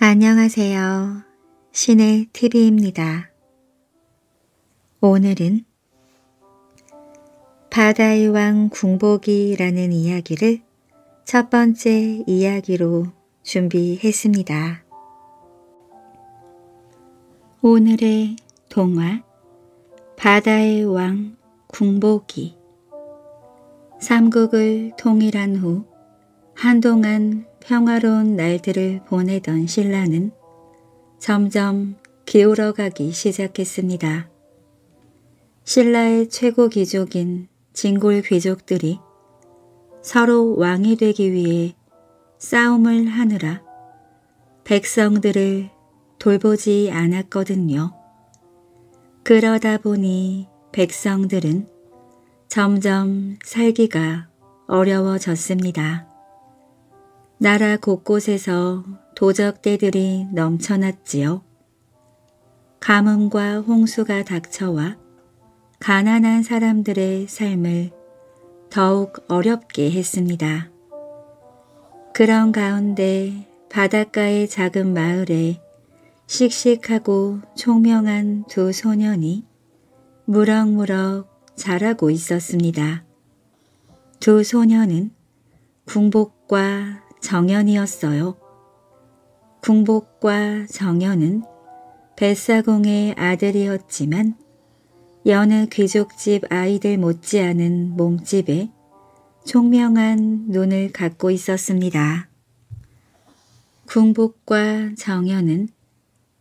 안녕하세요. 신의 TV입니다. 오늘은 바다의 왕 궁복이라는 이야기를 첫 번째 이야기로 준비했습니다. 오늘의 동화 바다의 왕 궁복이 삼국을 통일한 후 한동안 평화로운 날들을 보내던 신라는 점점 기울어가기 시작했습니다. 신라의 최고 귀족인 진골 귀족들이 서로 왕이 되기 위해 싸움을 하느라 백성들을 돌보지 않았거든요. 그러다 보니 백성들은 점점 살기가 어려워졌습니다. 나라 곳곳에서 도적대들이 넘쳐났지요. 가뭄과 홍수가 닥쳐와 가난한 사람들의 삶을 더욱 어렵게 했습니다. 그런 가운데 바닷가의 작은 마을에 씩씩하고 총명한 두 소년이 무럭무럭 자라고 있었습니다. 두 소년은 궁복과 정연이었어요. 궁복과 정연은 뱃사공의 아들이었지만 여느 귀족집 아이들 못지않은 몸집에 총명한 눈을 갖고 있었습니다. 궁복과 정연은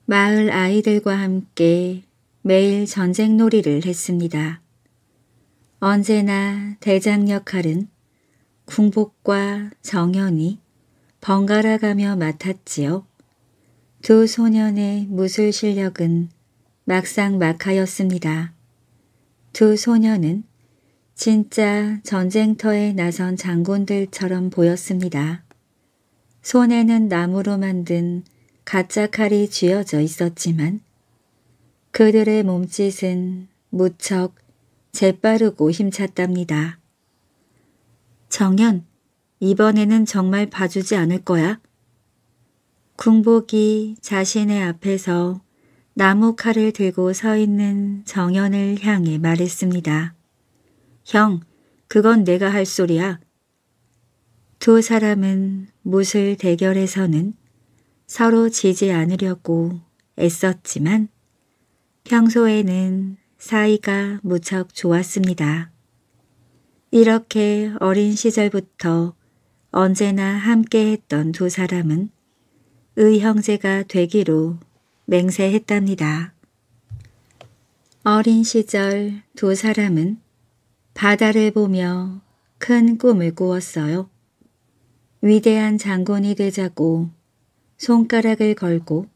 마을 아이들과 함께 매일 전쟁놀이를 했습니다. 언제나 대장 역할은 궁복과 정연이 번갈아 가며 맡았지요. 두 소년의 무술 실력은 막상 막하였습니다. 두 소년은 진짜 전쟁터에 나선 장군들처럼 보였습니다. 손에는 나무로 만든 가짜 칼이 쥐어져 있었지만 그들의 몸짓은 무척 재빠르고 힘찼답니다. 정연, 이번에는 정말 봐주지 않을 거야? 궁복이 자신의 앞에서 나무 칼을 들고 서 있는 정연을 향해 말했습니다. 형, 그건 내가 할 소리야. 두 사람은 무술 대결에서는 서로 지지 않으려고 애썼지만 평소에는 사이가 무척 좋았습니다. 이렇게 어린 시절부터 언제나 함께했던 두 사람은 의형제가 되기로 맹세했답니다. 어린 시절 두 사람은 바다를 보며 큰 꿈을 꾸었어요. 위대한 장군이 되자고 손가락을 걸고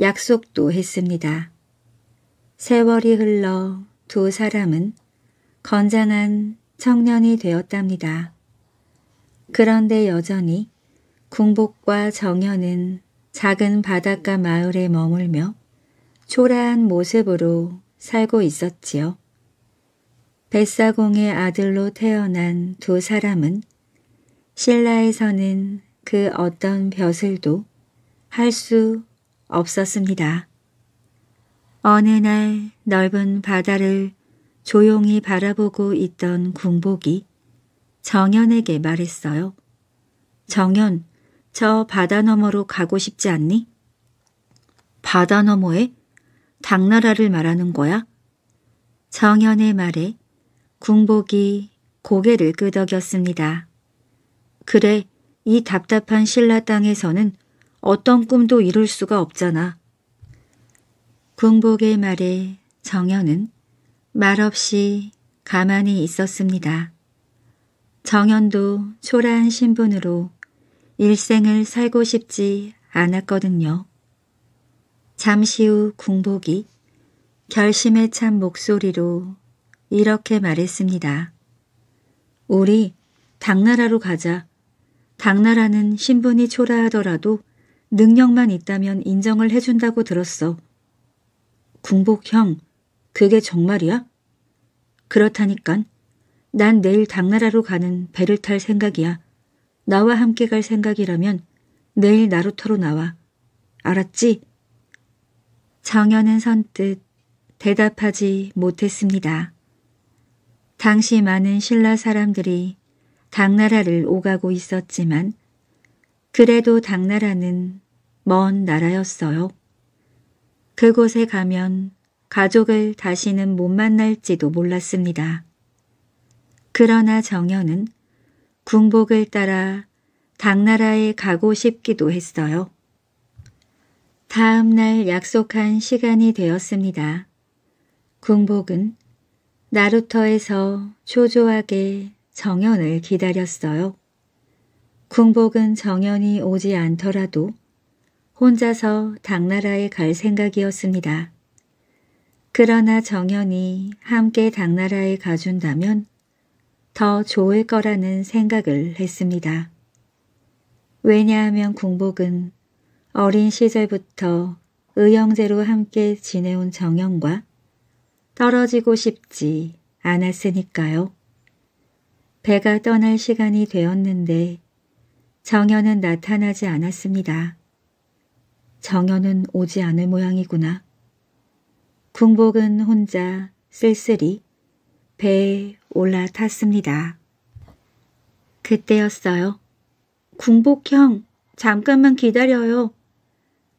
약속도 했습니다. 세월이 흘러 두 사람은 건장한 청년이 되었답니다. 그런데 여전히 궁복과 정현은 작은 바닷가 마을에 머물며 초라한 모습으로 살고 있었지요. 뱃사공의 아들로 태어난 두 사람은 신라에서는 그 어떤 벼슬도 할 수 없었습니다. 어느 날 넓은 바다를 조용히 바라보고 있던 궁복이 정연에게 말했어요. 정연, 저 바다 너머로 가고 싶지 않니? 바다 너머에? 당나라를 말하는 거야? 정연의 말에 궁복이 고개를 끄덕였습니다. 그래, 이 답답한 신라 땅에서는 어떤 꿈도 이룰 수가 없잖아. 궁복의 말에 정연은 말없이 가만히 있었습니다. 정현도 초라한 신분으로 일생을 살고 싶지 않았거든요. 잠시 후 궁복이 결심에 찬 목소리로 이렇게 말했습니다. 우리 당나라로 가자. 당나라는 신분이 초라하더라도 능력만 있다면 인정을 해준다고 들었어. 궁복형, 그게 정말이야? 그렇다니깐. 난 내일 당나라로 가는 배를 탈 생각이야. 나와 함께 갈 생각이라면 내일 나루터로 나와. 알았지? 정연은 선뜻 대답하지 못했습니다. 당시 많은 신라 사람들이 당나라를 오가고 있었지만 그래도 당나라는 먼 나라였어요. 그곳에 가면 가족을 다시는 못 만날지도 몰랐습니다. 그러나 정현은 궁복을 따라 당나라에 가고 싶기도 했어요. 다음 날 약속한 시간이 되었습니다. 궁복은 나루터에서 초조하게 정연을 기다렸어요. 궁복은 정연이 오지 않더라도 혼자서 당나라에 갈 생각이었습니다. 그러나 정연이 함께 당나라에 가준다면 더 좋을 거라는 생각을 했습니다. 왜냐하면 궁복은 어린 시절부터 의형제로 함께 지내온 정형과 떨어지고 싶지 않았으니까요. 배가 떠날 시간이 되었는데 정현은 나타나지 않았습니다. 정현은 오지 않을 모양이구나. 궁복은 혼자 쓸쓸히 배에 올라탔습니다. 그때였어요. 궁복형, 잠깐만 기다려요.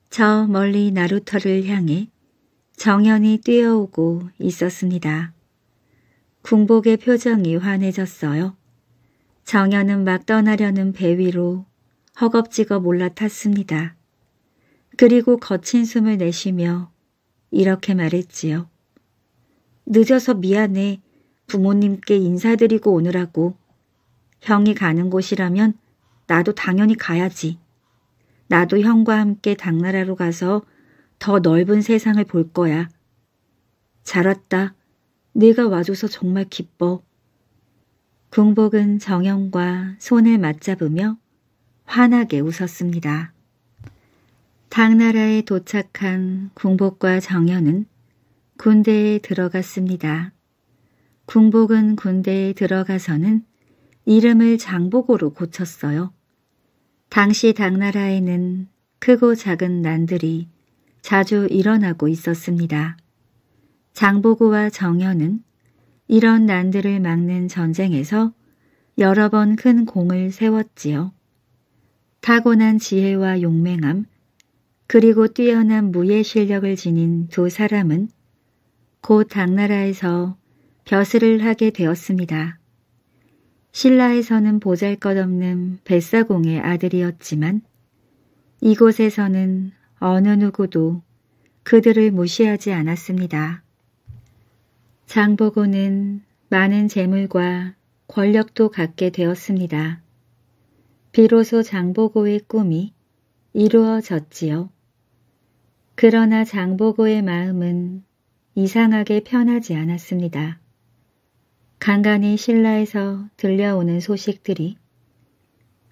저 멀리 나루터를 향해 정연이 뛰어오고 있었습니다. 궁복의 표정이 환해졌어요. 정연은 막 떠나려는 배 위로 허겁지겁 올라탔습니다. 그리고 거친 숨을 내쉬며 이렇게 말했지요. 늦어서 미안해. 부모님께 인사드리고 오느라고 형이 가는 곳이라면 나도 당연히 가야지. 나도 형과 함께 당나라로 가서 더 넓은 세상을 볼 거야. 잘 왔다. 네가 와줘서 정말 기뻐. 궁복은 정영과 손을 맞잡으며 환하게 웃었습니다. 당나라에 도착한 궁복과 정현은 군대에 들어갔습니다. 궁복은 군대에 들어가서는 이름을 장복으로 고쳤어요. 당시 당나라에는 크고 작은 난들이 자주 일어나고 있었습니다. 장보고와 정현은 이런 난들을 막는 전쟁에서 여러 번 큰 공을 세웠지요. 타고난 지혜와 용맹함, 그리고 뛰어난 무예 실력을 지닌 두 사람은 곧 당나라에서 벼슬을 하게 되었습니다. 신라에서는 보잘것없는 뱃사공의 아들이었지만 이곳에서는 어느 누구도 그들을 무시하지 않았습니다. 장보고는 많은 재물과 권력도 갖게 되었습니다. 비로소 장보고의 꿈이 이루어졌지요. 그러나 장보고의 마음은 이상하게 편하지 않았습니다. 간간히 신라에서 들려오는 소식들이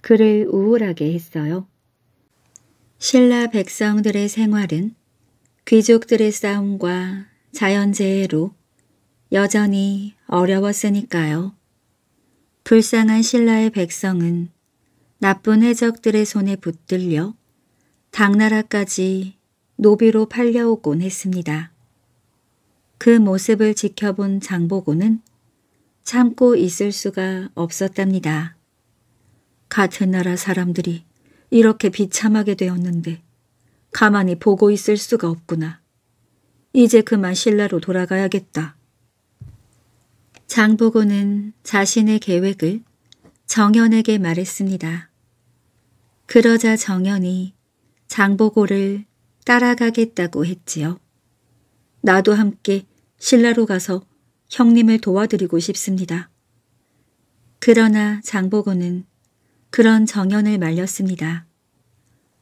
그를 우울하게 했어요. 신라 백성들의 생활은 귀족들의 싸움과 자연재해로 여전히 어려웠으니까요. 불쌍한 신라의 백성은 나쁜 해적들의 손에 붙들려 당나라까지 노비로 팔려오곤 했습니다. 그 모습을 지켜본 장보고는 참고 있을 수가 없었답니다. 같은 나라 사람들이 이렇게 비참하게 되었는데 가만히 보고 있을 수가 없구나. 이제 그만 신라로 돌아가야겠다. 장보고는 자신의 계획을 정연에게 말했습니다. 그러자 정연이 장보고를 따라가겠다고 했지요. 나도 함께 신라로 가서 형님을 도와드리고 싶습니다. 그러나 장보고는 그런 정연을 말렸습니다.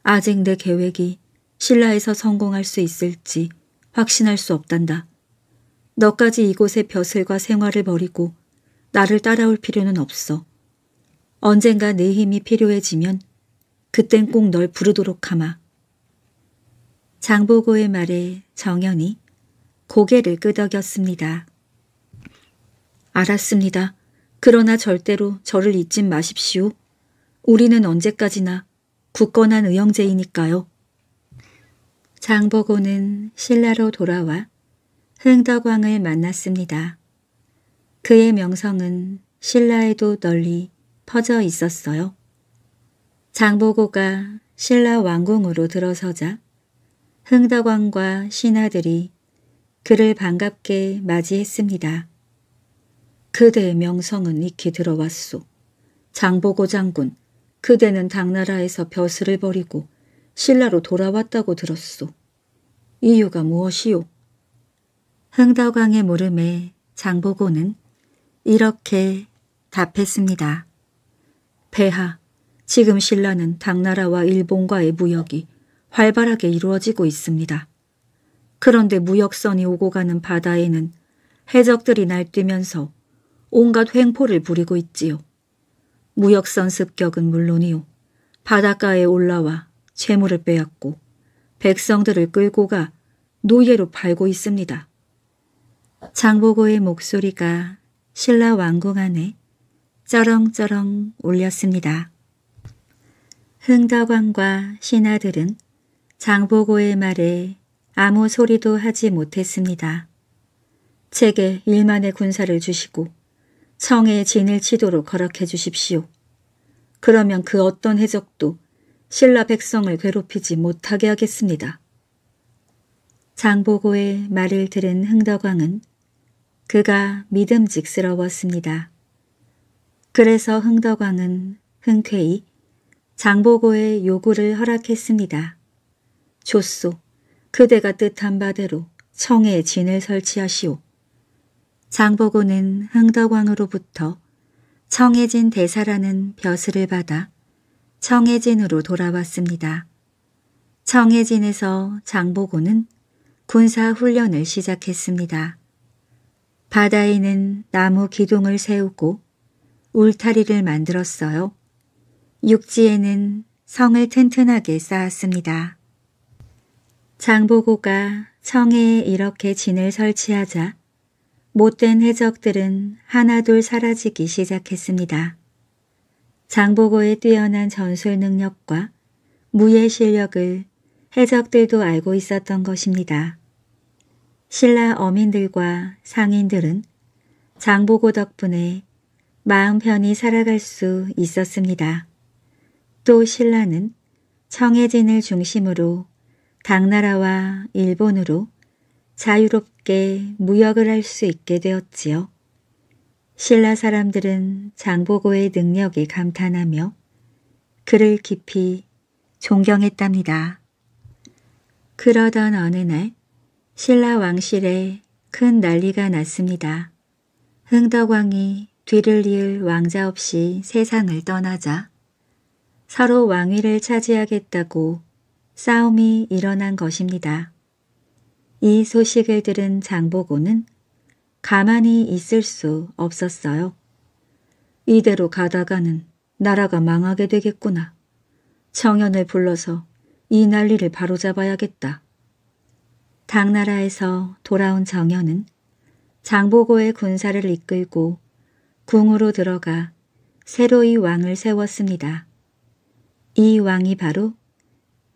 아직 내 계획이 신라에서 성공할 수 있을지 확신할 수 없단다. 너까지 이곳의 벼슬과 생활을 버리고 나를 따라올 필요는 없어. 언젠가 내 힘이 필요해지면 그땐 꼭 널 부르도록 하마. 장보고의 말에 정연이 고개를 끄덕였습니다. 알았습니다. 그러나 절대로 저를 잊진 마십시오. 우리는 언제까지나 굳건한 의형제이니까요. 장보고는 신라로 돌아와 흥덕왕을 만났습니다. 그의 명성은 신라에도 널리 퍼져 있었어요. 장보고가 신라 왕궁으로 들어서자 흥덕왕과 신하들이 그를 반갑게 맞이했습니다. 그대의 명성은 익히 들어왔소. 장보고 장군, 그대는 당나라에서 벼슬을 버리고 신라로 돌아왔다고 들었소. 이유가 무엇이오? 흥덕왕의 물음에 장보고는 이렇게 답했습니다. 배하 지금 신라는 당나라와 일본과의 무역이 활발하게 이루어지고 있습니다. 그런데 무역선이 오고 가는 바다에는 해적들이 날뛰면서 온갖 횡포를 부리고 있지요. 무역선 습격은 물론이요. 바닷가에 올라와 채물을 빼앗고 백성들을 끌고 가 노예로 팔고 있습니다. 장보고의 목소리가 신라 왕궁 안에 쩌렁쩌렁 울렸습니다. 흥덕왕과 신하들은 장보고의 말에 아무 소리도 하지 못했습니다. 제게 일만의 군사를 주시고 성에 진을 치도록 허락해 주십시오. 그러면 그 어떤 해적도 신라 백성을 괴롭히지 못하게 하겠습니다. 장보고의 말을 들은 흥덕왕은 그가 믿음직스러웠습니다. 그래서 흥덕왕은 흔쾌히 장보고의 요구를 허락했습니다. 조소, 그대가 뜻한 바대로 청에 진을 설치하시오. 장보고는 흥덕왕으로부터 청해진 대사라는 벼슬을 받아 청해진으로 돌아왔습니다. 청해진에서 장보고는 군사 훈련을 시작했습니다. 바다에는 나무 기둥을 세우고 울타리를 만들었어요. 육지에는 성을 튼튼하게 쌓았습니다. 장보고가 청해에 이렇게 진을 설치하자 못된 해적들은 하나둘 사라지기 시작했습니다. 장보고의 뛰어난 전술 능력과 무예 실력을 해적들도 알고 있었던 것입니다. 신라 어민들과 상인들은 장보고 덕분에 마음 편히 살아갈 수 있었습니다. 또 신라는 청해진을 중심으로 당나라와 일본으로 자유롭게 무역을 할 수 있게 되었지요. 신라 사람들은 장보고의 능력에 감탄하며 그를 깊이 존경했답니다. 그러던 어느 날 신라 왕실에 큰 난리가 났습니다. 흥덕왕이 뒤를 이을 왕자 없이 세상을 떠나자 서로 왕위를 차지하겠다고 싸움이 일어난 것입니다. 이 소식을 들은 장보고는 가만히 있을 수 없었어요. 이대로 가다가는 나라가 망하게 되겠구나. 청년을 불러서 이 난리를 바로잡아야겠다. 당나라에서 돌아온 정연은 장보고의 군사를 이끌고 궁으로 들어가 새로이 왕을 세웠습니다. 이 왕이 바로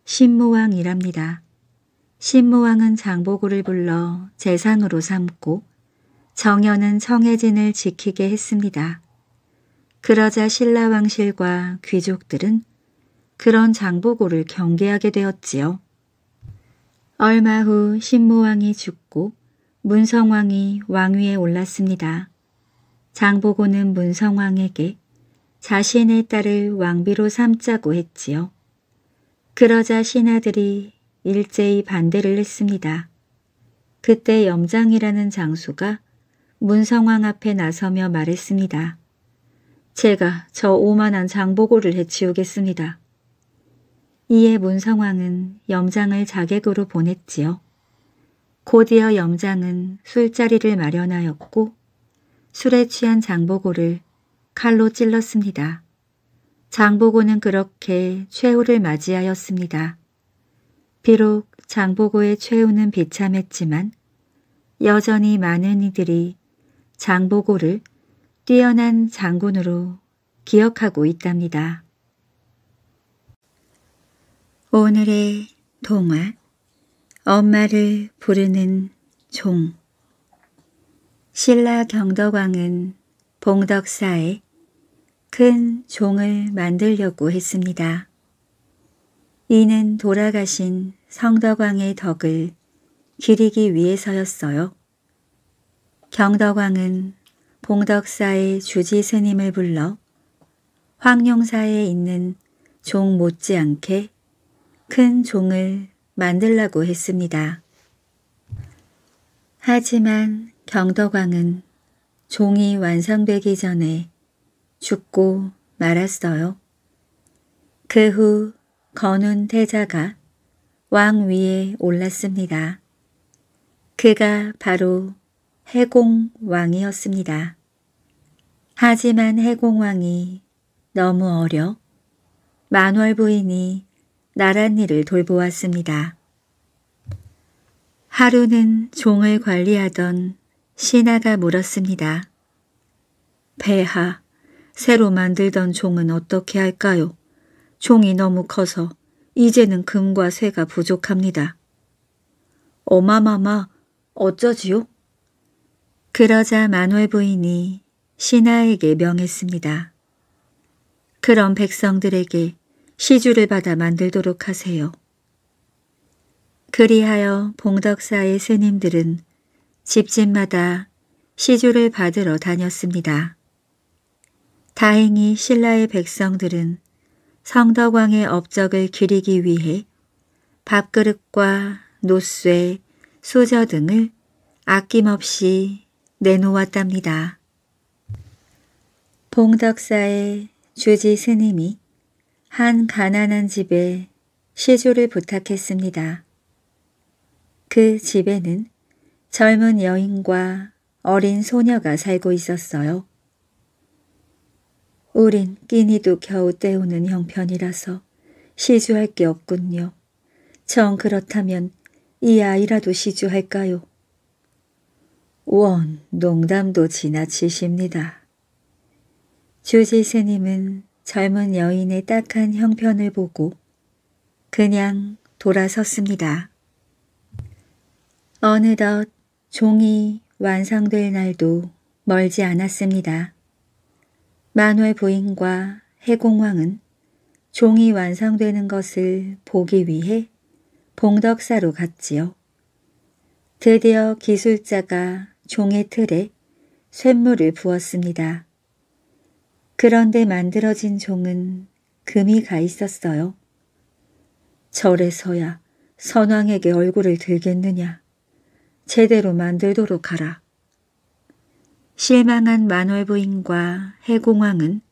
신무왕이랍니다. 신무왕은 장보고를 불러 재상으로 삼고 정현은 청해진을 지키게 했습니다. 그러자 신라왕실과 귀족들은 그런 장보고를 경계하게 되었지요. 얼마 후 신무왕이 죽고 문성왕이 왕위에 올랐습니다. 장보고는 문성왕에게 자신의 딸을 왕비로 삼자고 했지요. 그러자 신하들이 일제히 반대를 했습니다. 그때 염장이라는 장수가 문성왕 앞에 나서며 말했습니다. 제가 저 오만한 장보고를 해치우겠습니다. 이에 문성왕은 염장을 자객으로 보냈지요. 곧이어 염장은 술자리를 마련하였고 술에 취한 장보고를 칼로 찔렀습니다. 장보고는 그렇게 최후를 맞이하였습니다. 비록 장보고의 최후는 비참했지만 여전히 많은 이들이 장보고를 뛰어난 장군으로 기억하고 있답니다. 오늘의 동화 엄마를 부르는 종 신라 경덕왕은 봉덕사에 큰 종을 만들려고 했습니다. 이는 돌아가신 성덕왕의 덕을 기리기 위해서였어요. 경덕왕은 봉덕사의 주지 스님을 불러 황룡사에 있는 종 못지않게 큰 종을 만들라고 했습니다. 하지만 경덕왕은 종이 완성되기 전에 죽고 말았어요. 그후 건운 태자가 왕 위에 올랐습니다. 그가 바로 해공왕이었습니다. 하지만 해공왕이 너무 어려 만월 부인이 나란 일을 돌보았습니다. 하루는 종을 관리하던 신하가 물었습니다. 배하, 새로 만들던 종은 어떻게 할까요? 종이 너무 커서 이제는 금과 새가 부족합니다. 어마마마 어쩌지요? 그러자 만월 부인이 신하에게 명했습니다. 그럼 백성들에게 시주를 받아 만들도록 하세요. 그리하여 봉덕사의 스님들은 집집마다 시주를 받으러 다녔습니다. 다행히 신라의 백성들은 성덕왕의 업적을 기리기 위해 밥그릇과 노쇠, 소저 등을 아낌없이 내놓았답니다. 봉덕사의 주지 스님이 한 가난한 집에 시조를 부탁했습니다. 그 집에는 젊은 여인과 어린 소녀가 살고 있었어요. 우린 끼니도 겨우 때우는 형편이라서 시주할 게 없군요. 정 그렇다면 이 아이라도 시주할까요? 원, 농담도 지나치십니다. 주지스님은 젊은 여인의 딱한 형편을 보고 그냥 돌아섰습니다. 어느덧 종이 완성될 날도 멀지 않았습니다. 만화의 부인과 해공왕은 종이 완성되는 것을 보기 위해 봉덕사로 갔지요. 드디어 기술자가 종의 틀에 쇳물을 부었습니다. 그런데 만들어진 종은 금이 가 있었어요. 절에서야 선왕에게 얼굴을 들겠느냐. 제대로 만들도록 하라. 실망한 만월부인과 해공왕은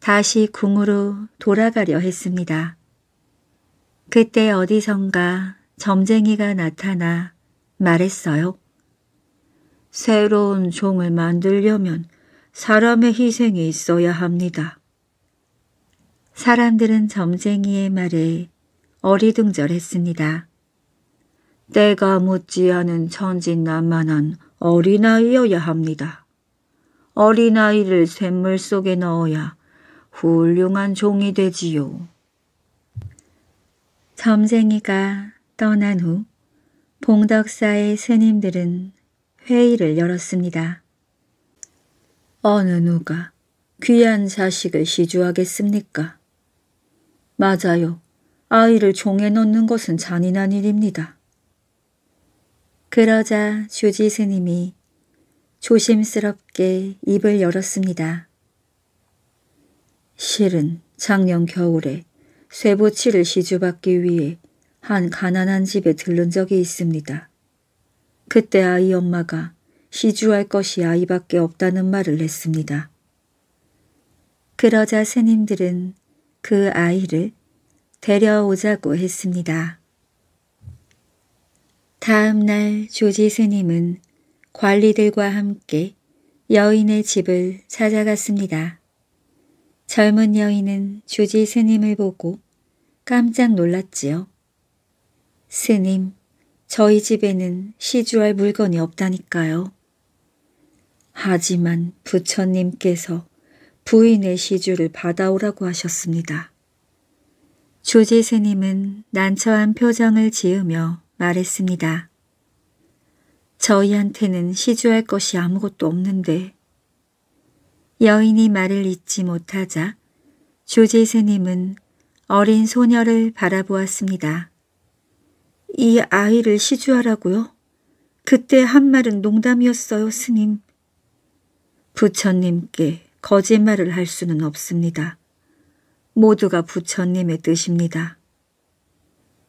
다시 궁으로 돌아가려 했습니다. 그때 어디선가 점쟁이가 나타나 말했어요. 새로운 종을 만들려면 사람의 희생이 있어야 합니다. 사람들은 점쟁이의 말에 어리둥절했습니다. 때가 묻지 않은 천진난만한 어린아이여야 합니다. 어린아이를 샘물 속에 넣어야 훌륭한 종이 되지요. 점쟁이가 떠난 후 봉덕사의 스님들은 회의를 열었습니다. 어느 누가 귀한 자식을 시주하겠습니까? 맞아요. 아이를 종에 넣는 것은 잔인한 일입니다. 그러자 주지 스님이 조심스럽게 입을 열었습니다. 실은 작년 겨울에 쇠보치를 시주받기 위해 한 가난한 집에 들른 적이 있습니다. 그때 아이 엄마가 시주할 것이 아이밖에 없다는 말을 했습니다. 그러자 스님들은 그 아이를 데려오자고 했습니다. 다음 날 조지 스님은 관리들과 함께 여인의 집을 찾아갔습니다. 젊은 여인은 주지 스님을 보고 깜짝 놀랐지요. 스님, 저희 집에는 시주할 물건이 없다니까요. 하지만 부처님께서 부인의 시주를 받아오라고 하셨습니다. 주지 스님은 난처한 표정을 지으며 말했습니다. 저희한테는 시주할 것이 아무것도 없는데 여인이 말을 잊지 못하자 조제스님은 어린 소녀를 바라보았습니다. 이 아이를 시주하라고요? 그때 한 말은 농담이었어요, 스님. 부처님께 거짓말을 할 수는 없습니다. 모두가 부처님의 뜻입니다.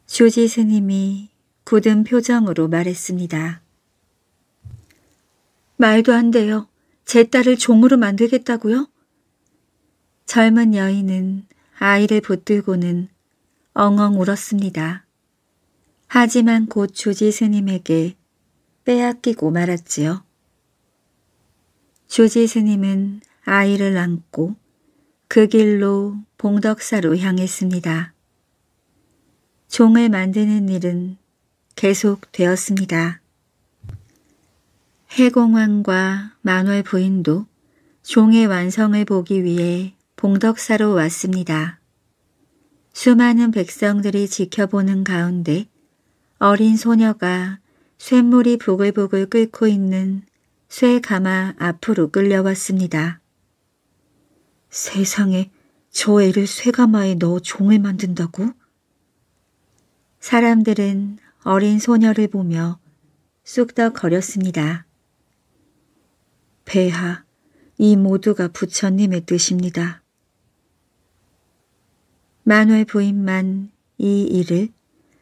조지 스님이 굳은 표정으로 말했습니다. 말도 안 돼요. 제 딸을 종으로 만들겠다고요? 젊은 여인은 아이를 붙들고는 엉엉 울었습니다. 하지만 곧주지 스님에게 빼앗기고 말았지요. 주지 스님은 아이를 안고 그 길로 봉덕사로 향했습니다. 종을 만드는 일은 계속되었습니다. 해공왕과 만월 부인도 종의 완성을 보기 위해 봉덕사로 왔습니다. 수많은 백성들이 지켜보는 가운데 어린 소녀가 쇳물이 부글부글 끓고 있는 쇠가마 앞으로 끌려왔습니다. 세상에 저 애를 쇠가마에 넣어 종을 만든다고? 사람들은 어린 소녀를 보며 쑥덕거렸습니다. 배하, 이 모두가 부처님의 뜻입니다. 만월 부인만 이 일을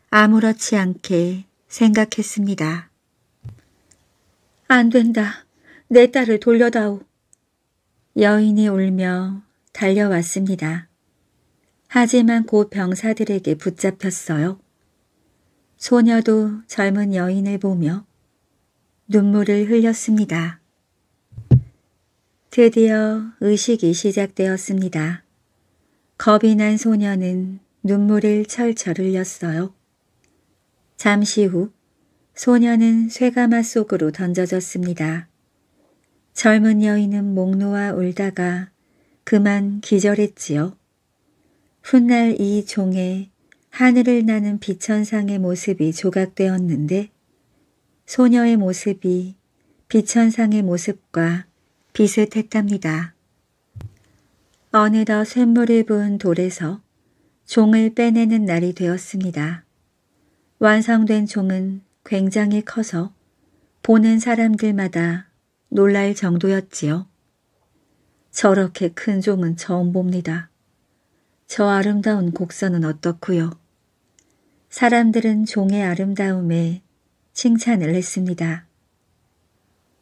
아무렇지 않게 생각했습니다. 안 된다. 내 딸을 돌려다오. 여인이 울며 달려왔습니다. 하지만 곧 병사들에게 붙잡혔어요. 소녀도 젊은 여인을 보며 눈물을 흘렸습니다. 드디어 의식이 시작되었습니다. 겁이 난 소녀는 눈물을 철철 흘렸어요. 잠시 후 소녀는 쇠가마 속으로 던져졌습니다. 젊은 여인은 목 놓아 울다가 그만 기절했지요. 훗날 이 종에 하늘을 나는 비천상의 모습이 조각되었는데 소녀의 모습이 비천상의 모습과 비슷했답니다. 어느덧 샘물을 부은 돌에서 종을 빼내는 날이 되었습니다. 완성된 종은 굉장히 커서 보는 사람들마다 놀랄 정도였지요. 저렇게 큰 종은 처음 봅니다. 저 아름다운 곡선은 어떻구요 사람들은 종의 아름다움에 칭찬을 했습니다.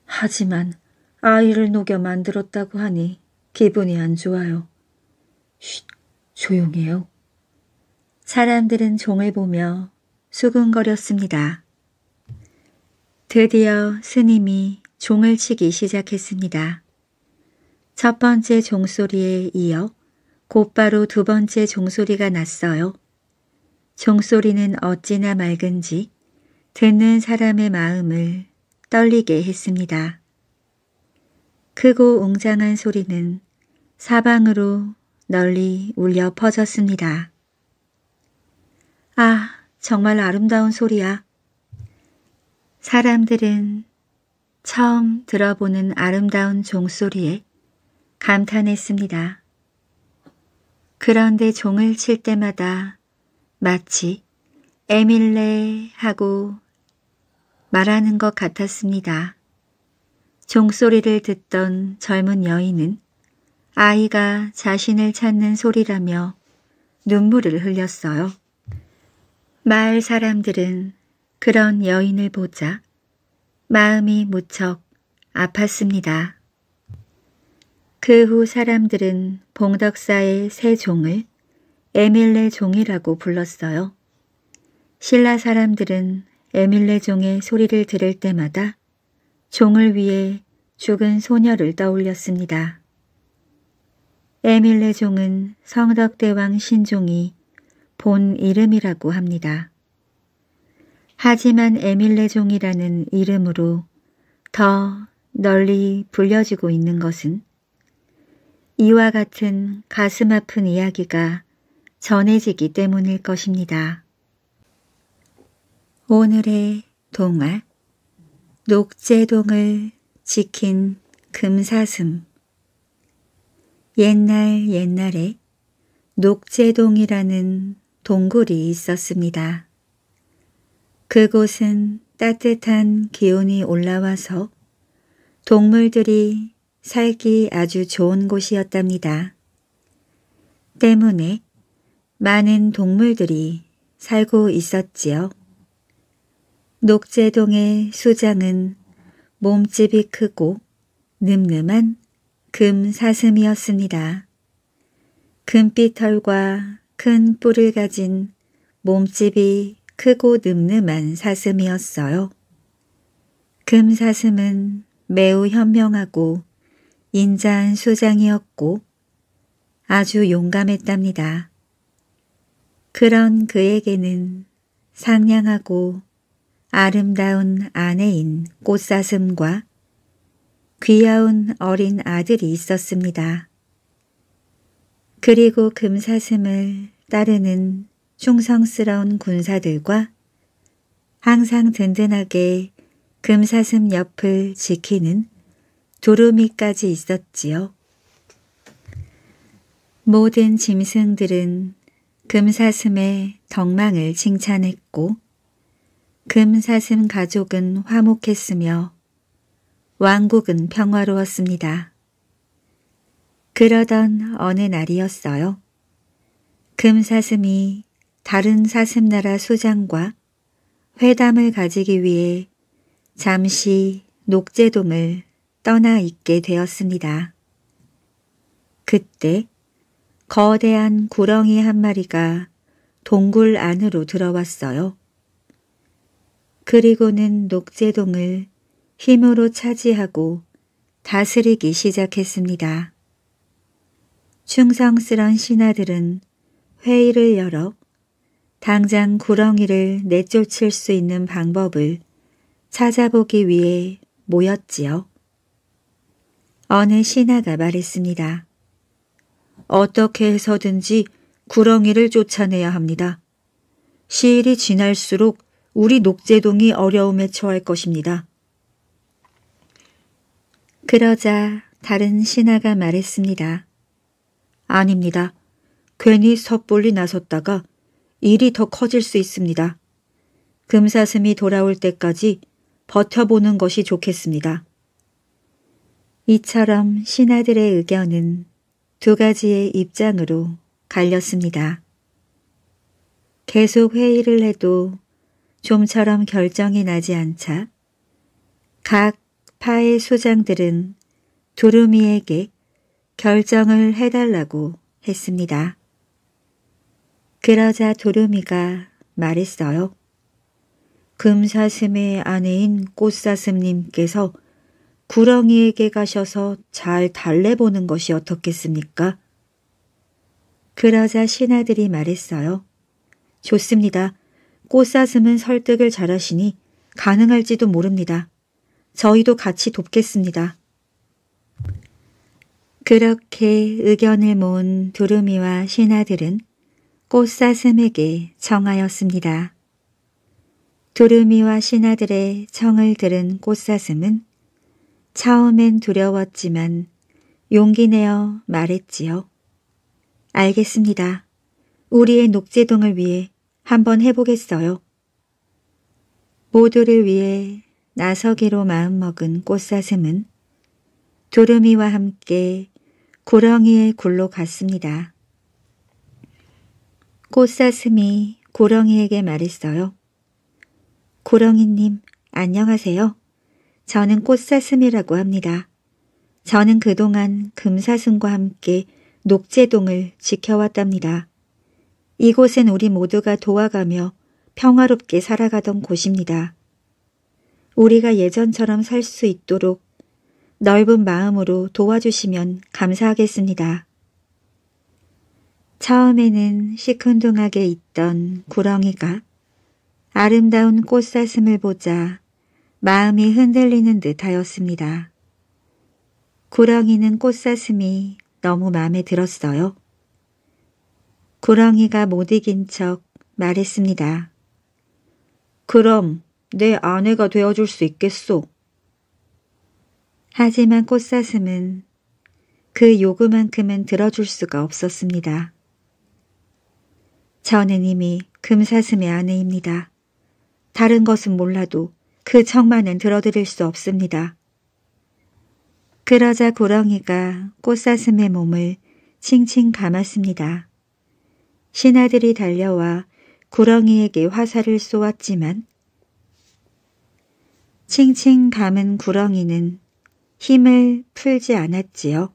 하지만 아이를 녹여 만들었다고 하니 기분이 안 좋아요. 쉿, 조용해요. 사람들은 종을 보며 수근거렸습니다. 드디어 스님이 종을 치기 시작했습니다. 첫 번째 종소리에 이어 곧바로 두 번째 종소리가 났어요. 종소리는 어찌나 맑은지 듣는 사람의 마음을 떨리게 했습니다. 크고 웅장한 소리는 사방으로 널리 울려 퍼졌습니다. 아, 정말 아름다운 소리야. 사람들은 처음 들어보는 아름다운 종소리에 감탄했습니다. 그런데 종을 칠 때마다 마치 에밀레 하고 말하는 것 같았습니다. 종소리를 듣던 젊은 여인은 아이가 자신을 찾는 소리라며 눈물을 흘렸어요. 마을 사람들은 그런 여인을 보자 마음이 무척 아팠습니다. 그 후 사람들은 봉덕사의 세 종을 에밀레 종이라고 불렀어요. 신라 사람들은 에밀레 종의 소리를 들을 때마다 종을 위해 죽은 소녀를 떠올렸습니다. 에밀레 종은 성덕대왕 신종이 본 이름이라고 합니다. 하지만 에밀레 종이라는 이름으로 더 널리 불려지고 있는 것은 이와 같은 가슴 아픈 이야기가 전해지기 때문일 것입니다. 오늘의 동화 녹제동을 지킨 금사슴 옛날 옛날에 녹제동이라는 동굴이 있었습니다. 그곳은 따뜻한 기온이 올라와서 동물들이 살기 아주 좋은 곳이었답니다. 때문에 많은 동물들이 살고 있었지요. 녹재동의 수장은 몸집이 크고 늠름한 금사슴이었습니다. 금빛 털과 큰 뿔을 가진 몸집이 크고 늠름한 사슴이었어요. 금사슴은 매우 현명하고 인자한 수장이었고 아주 용감했답니다. 그런 그에게는 상냥하고 아름다운 아내인 꽃사슴과 귀여운 어린 아들이 있었습니다. 그리고 금사슴을 따르는 충성스러운 군사들과 항상 든든하게 금사슴 옆을 지키는 도루미까지 있었지요. 모든 짐승들은 금사슴의 덕망을 칭찬했고 금사슴 가족은 화목했으며 왕국은 평화로웠습니다. 그러던 어느 날이었어요. 금사슴이 다른 사슴나라 소장과 회담을 가지기 위해 잠시 녹제동을 떠나 있게 되었습니다. 그때 거대한 구렁이 한 마리가 동굴 안으로 들어왔어요. 그리고는 녹제동을 힘으로 차지하고 다스리기 시작했습니다. 충성스런 신하들은 회의를 열어 당장 구렁이를 내쫓을 수 있는 방법을 찾아보기 위해 모였지요. 어느 신하가 말했습니다. 어떻게 해서든지 구렁이를 쫓아내야 합니다. 시일이 지날수록 우리 녹제동이 어려움에 처할 것입니다. 그러자 다른 신하가 말했습니다. 아닙니다. 괜히 섣불리 나섰다가 일이 더 커질 수 있습니다. 금사슴이 돌아올 때까지 버텨보는 것이 좋겠습니다. 이처럼 신하들의 의견은 두 가지의 입장으로 갈렸습니다. 계속 회의를 해도 좀처럼 결정이 나지 않자 각 파의 소장들은 두루미에게 결정을 해달라고 했습니다. 그러자 두루미가 말했어요. 금사슴의 아내인 꽃사슴님께서 구렁이에게 가셔서 잘 달래보는 것이 어떻겠습니까? 그러자 신하들이 말했어요. 좋습니다. 꽃사슴은 설득을 잘하시니 가능할지도 모릅니다. 저희도 같이 돕겠습니다. 그렇게 의견을 모은 두루미와 신하들은 꽃사슴에게 청하였습니다. 두루미와 신하들의 청을 들은 꽃사슴은 처음엔 두려웠지만 용기 내어 말했지요. 알겠습니다. 우리의 녹제동을 위해 한번 해보겠어요. 모두를 위해 나서기로 마음먹은 꽃사슴은 두루미와 함께 구렁이의 굴로 갔습니다. 꽃사슴이 구렁이에게 말했어요. 구렁이님, 안녕하세요. 저는 꽃사슴이라고 합니다. 저는 그동안 금사슴과 함께 녹제동을 지켜왔답니다. 이곳은 우리 모두가 도와가며 평화롭게 살아가던 곳입니다. 우리가 예전처럼 살 수 있도록 넓은 마음으로 도와주시면 감사하겠습니다. 처음에는 시큰둥하게 있던 구렁이가 아름다운 꽃사슴을 보자 마음이 흔들리는 듯하였습니다. 구렁이는 꽃사슴이 너무 마음에 들었어요. 구렁이가 못 이긴 척 말했습니다. 그럼 내 아내가 되어줄 수 있겠소? 하지만 꽃사슴은 그 요구만큼은 들어줄 수가 없었습니다. 저는 이미 금사슴의 아내입니다. 다른 것은 몰라도 그 청만은 들어드릴 수 없습니다. 그러자 구렁이가 꽃사슴의 몸을 칭칭 감았습니다. 신하들이 달려와 구렁이에게 화살을 쏘았지만 칭칭 감은 구렁이는 힘을 풀지 않았지요.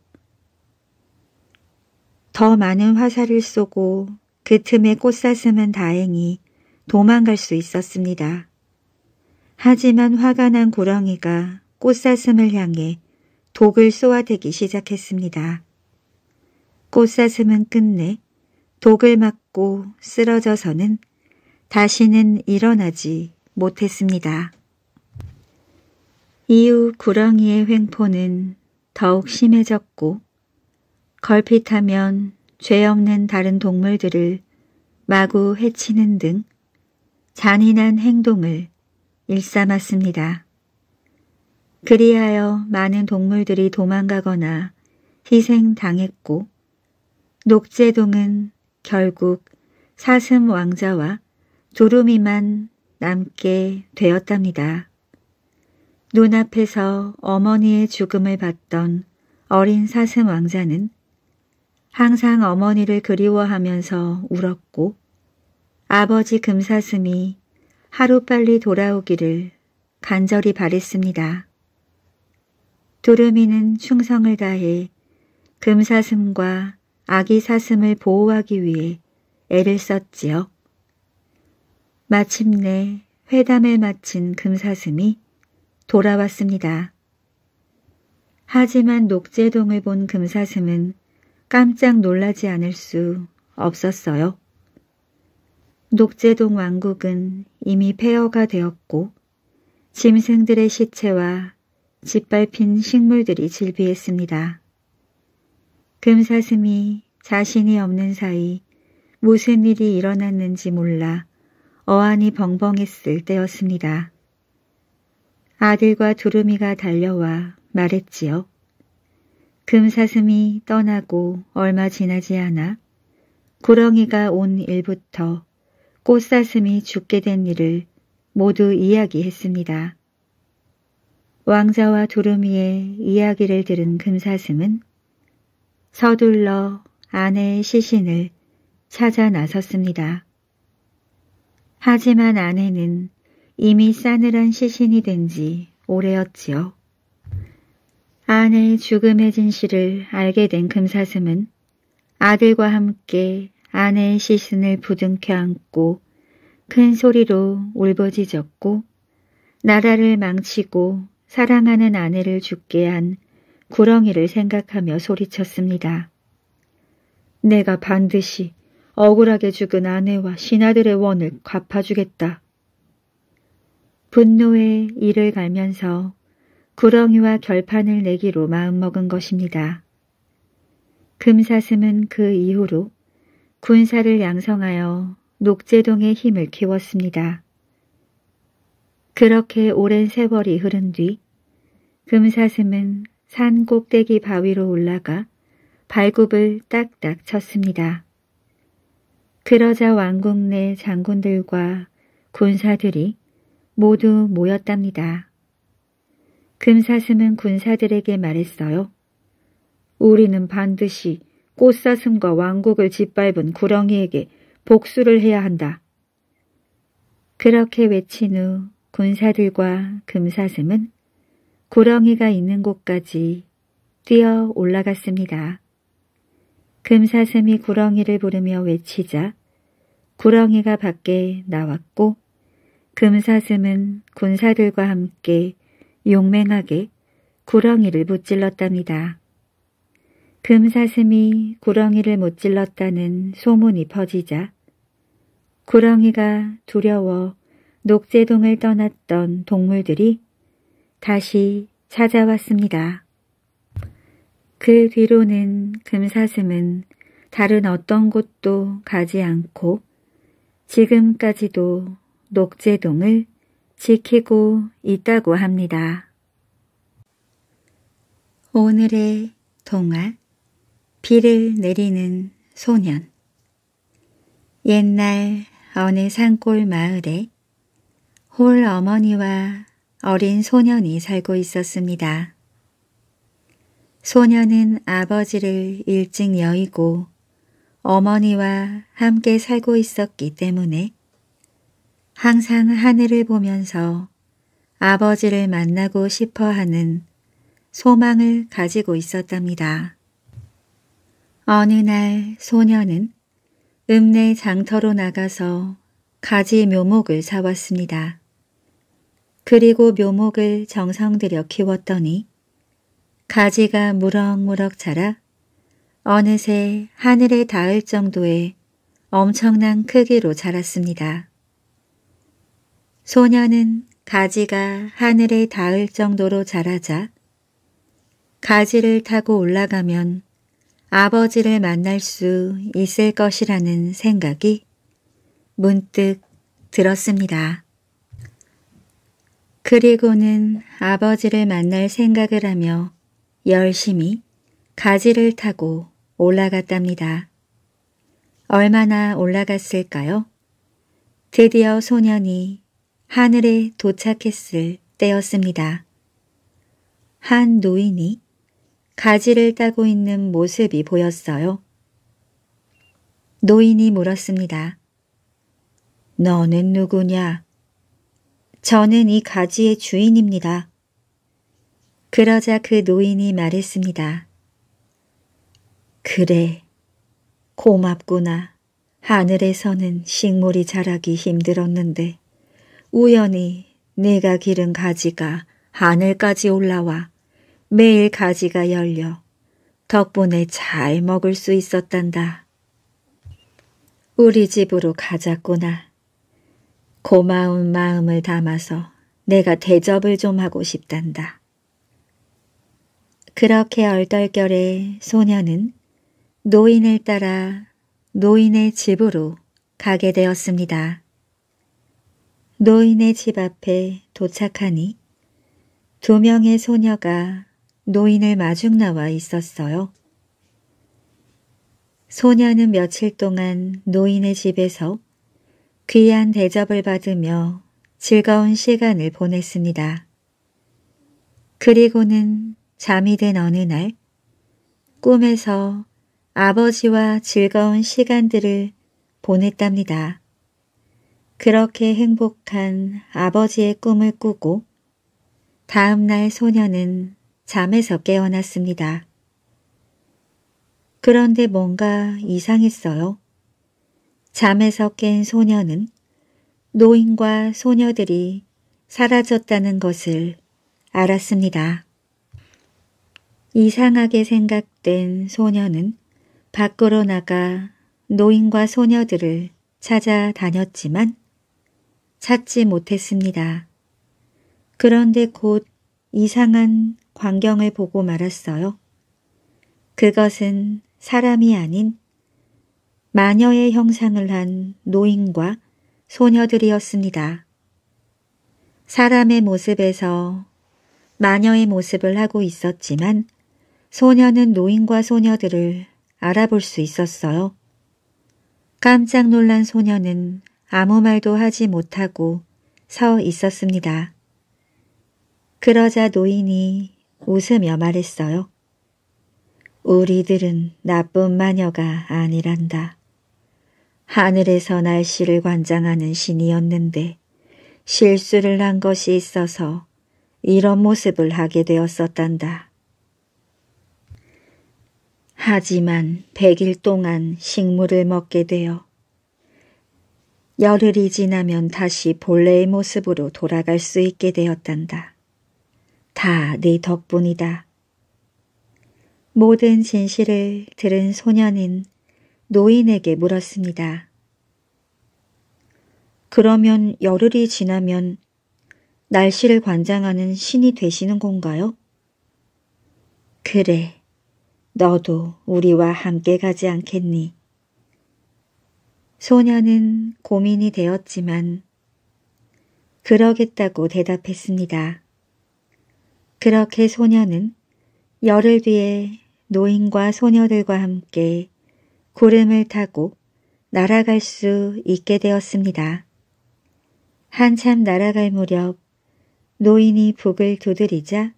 더 많은 화살을 쏘고 그 틈에 꽃사슴은 다행히 도망갈 수 있었습니다. 하지만 화가 난 구렁이가 꽃사슴을 향해 독을 쏘아대기 시작했습니다. 꽃사슴은 끝내 독을 맞고 쓰러져서는 다시는 일어나지 못했습니다. 이후 구렁이의 횡포는 더욱 심해졌고 걸핏하면 죄 없는 다른 동물들을 마구 해치는 등 잔인한 행동을 일삼았습니다. 그리하여 많은 동물들이 도망가거나 희생당했고 녹제동은 결국 사슴 왕자와 도루미만 남게 되었답니다. 눈앞에서 어머니의 죽음을 봤던 어린 사슴 왕자는 항상 어머니를 그리워하면서 울었고 아버지 금사슴이 하루빨리 돌아오기를 간절히 바랬습니다. 도루미는 충성을 다해 금사슴과 아기 사슴을 보호하기 위해 애를 썼지요. 마침내 회담을 마친 금사슴이 돌아왔습니다. 하지만 녹제동을 본 금사슴은 깜짝 놀라지 않을 수 없었어요. 녹제동 왕국은 이미 폐허가 되었고 짐승들의 시체와 짓밟힌 식물들이 질비했습니다. 금사슴이 자신이 없는 사이 무슨 일이 일어났는지 몰라 어안이 벙벙했을 때였습니다. 아들과 두루미가 달려와 말했지요. 금사슴이 떠나고 얼마 지나지 않아 구렁이가 온 일부터 꽃사슴이 죽게 된 일을 모두 이야기했습니다. 왕자와 두루미의 이야기를 들은 금사슴은 서둘러 아내의 시신을 찾아 나섰습니다. 하지만 아내는 이미 싸늘한 시신이 된 지 오래였지요. 아내의 죽음의 진실을 알게 된 금사슴은 아들과 함께 아내의 시신을 부둥켜 안고 큰 소리로 울부짖었고 나라를 망치고 사랑하는 아내를 죽게 한 구렁이를 생각하며 소리쳤습니다. 내가 반드시 억울하게 죽은 아내와 신하들의 원을 갚아주겠다. 분노에 이를 갈면서 구렁이와 결판을 내기로 마음먹은 것입니다. 금사슴은 그 이후로 군사를 양성하여 녹제동의 힘을 키웠습니다. 그렇게 오랜 세월이 흐른 뒤 금사슴은 산 꼭대기 바위로 올라가 발굽을 딱딱 쳤습니다. 그러자 왕국 내 장군들과 군사들이 모두 모였답니다. 금사슴은 군사들에게 말했어요. 우리는 반드시 꽃사슴과 왕국을 짓밟은 구렁이에게 복수를 해야 한다. 그렇게 외친 후 군사들과 금사슴은 고렁이가 있는 곳까지 뛰어 올라갔습니다. 금사슴이 구렁이를 부르며 외치자 구렁이가 밖에 나왔고 금사슴은 군사들과 함께 용맹하게 구렁이를 무찔렀답니다. 금사슴이 구렁이를 못찔렀다는 소문이 퍼지자 구렁이가 두려워 녹제동을 떠났던 동물들이 다시 찾아왔습니다. 그 뒤로는 금사슴은 다른 어떤 곳도 가지 않고 지금까지도 녹제동을 지키고 있다고 합니다. 오늘의 동화 비를 내리는 소년 옛날 어느 산골 마을에 홀 어머니와 어린 소년이 살고 있었습니다. 소년은 아버지를 일찍 여의고 어머니와 함께 살고 있었기 때문에 항상 하늘을 보면서 아버지를 만나고 싶어 하는 소망을 가지고 있었답니다. 어느 날소년은 읍내 장터로 나가서 가지 묘목을 사왔습니다. 그리고 묘목을 정성들여 키웠더니 가지가 무럭무럭 자라 어느새 하늘에 닿을 정도의 엄청난 크기로 자랐습니다. 소녀는 가지가 하늘에 닿을 정도로 자라자 가지를 타고 올라가면 아버지를 만날 수 있을 것이라는 생각이 문득 들었습니다. 그리고는 아버지를 만날 생각을 하며 열심히 가지를 타고 올라갔답니다. 얼마나 올라갔을까요? 드디어 소년이 하늘에 도착했을 때였습니다. 한 노인이 가지를 따고 있는 모습이 보였어요. 노인이 물었습니다. 너는 누구냐? 저는 이 가지의 주인입니다. 그러자 그 노인이 말했습니다. 그래, 고맙구나. 하늘에서는 식물이 자라기 힘들었는데 우연히 네가 기른 가지가 하늘까지 올라와 매일 가지가 열려 덕분에 잘 먹을 수 있었단다. 우리 집으로 가자꾸나. 고마운 마음을 담아서 내가 대접을 좀 하고 싶단다. 그렇게 얼떨결에 소녀는 노인을 따라 노인의 집으로 가게 되었습니다. 노인의 집 앞에 도착하니 두 명의 소녀가 노인을 마중 나와 있었어요. 소녀는 며칠 동안 노인의 집에서 귀한 대접을 받으며 즐거운 시간을 보냈습니다. 그리고는 잠이 든 어느 날 꿈에서 아버지와 즐거운 시간들을 보냈답니다. 그렇게 행복한 아버지의 꿈을 꾸고 다음날 소녀는 잠에서 깨어났습니다. 그런데 뭔가 이상했어요. 잠에서 깬 소녀는 노인과 소녀들이 사라졌다는 것을 알았습니다. 이상하게 생각된 소녀는 밖으로 나가 노인과 소녀들을 찾아다녔지만 찾지 못했습니다. 그런데 곧 이상한 광경을 보고 말았어요. 그것은 사람이 아닌 마녀의 형상을 한 노인과 소녀들이었습니다. 사람의 모습에서 마녀의 모습을 하고 있었지만 소녀는 노인과 소녀들을 알아볼 수 있었어요. 깜짝 놀란 소녀는 아무 말도 하지 못하고 서 있었습니다. 그러자 노인이 웃으며 말했어요. 우리들은 나쁜 마녀가 아니란다. 하늘에서 날씨를 관장하는 신이었는데 실수를 한 것이 있어서 이런 모습을 하게 되었었단다. 하지만 100일 동안 식물을 먹게 되어 열흘이 지나면 다시 본래의 모습으로 돌아갈 수 있게 되었단다. 다 네 덕분이다. 모든 진실을 들은 소년은 노인에게 물었습니다. 그러면 열흘이 지나면 날씨를 관장하는 신이 되시는 건가요? 그래, 너도 우리와 함께 가지 않겠니? 소녀는 고민이 되었지만 그러겠다고 대답했습니다. 그렇게 소녀는 열흘 뒤에 노인과 소녀들과 함께 고름을 타고 날아갈 수 있게 되었습니다. 한참 날아갈 무렵 노인이 북을 두드리자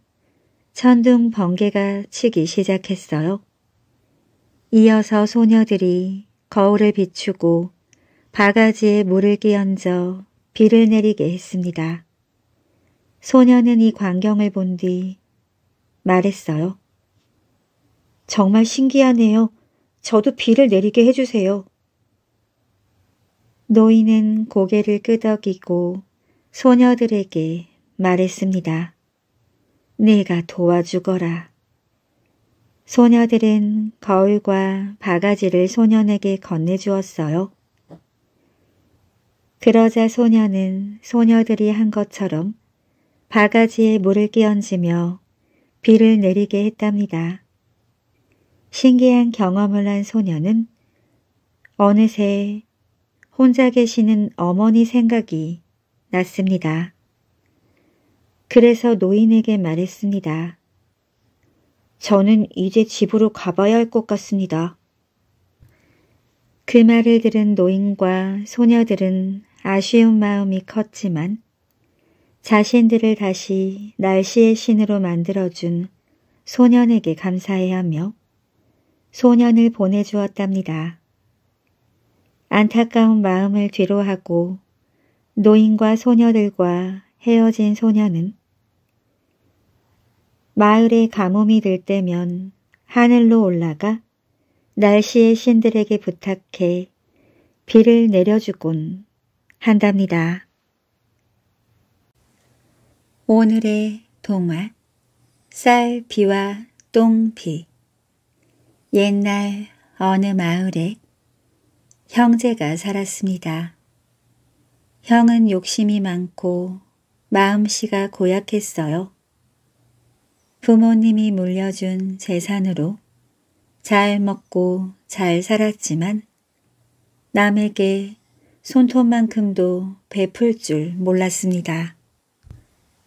천둥 번개가 치기 시작했어요. 이어서 소녀들이 거울을 비추고 바가지에 물을 끼얹어 비를 내리게 했습니다. 소녀는 이 광경을 본 뒤 말했어요. 정말 신기하네요. 저도 비를 내리게 해주세요. 노인은 고개를 끄덕이고 소녀들에게 말했습니다. 내가 도와주거라. 소녀들은 거울과 바가지를 소년에게 건네주었어요. 그러자 소녀는 소녀들이 한 것처럼 바가지에 물을 끼얹으며 비를 내리게 했답니다. 신기한 경험을 한 소녀는 어느새 혼자 계시는 어머니 생각이 났습니다. 그래서 노인에게 말했습니다. 저는 이제 집으로 가봐야 할 것 같습니다. 그 말을 들은 노인과 소녀들은 아쉬운 마음이 컸지만 자신들을 다시 날씨의 신으로 만들어준 소년에게 감사해하며 소년을 보내주었답니다. 안타까운 마음을 뒤로 하고 노인과 소녀들과 헤어진 소녀는 마을에 가뭄이 들 때면 하늘로 올라가 날씨의 신들에게 부탁해 비를 내려주곤 한답니다. 오늘의 동화 쌀비와 똥비 옛날 어느 마을에 형제가 살았습니다. 형은 욕심이 많고 마음씨가 고약했어요. 부모님이 물려준 재산으로 잘 먹고 잘 살았지만 남에게 손톱만큼도 베풀 줄 몰랐습니다.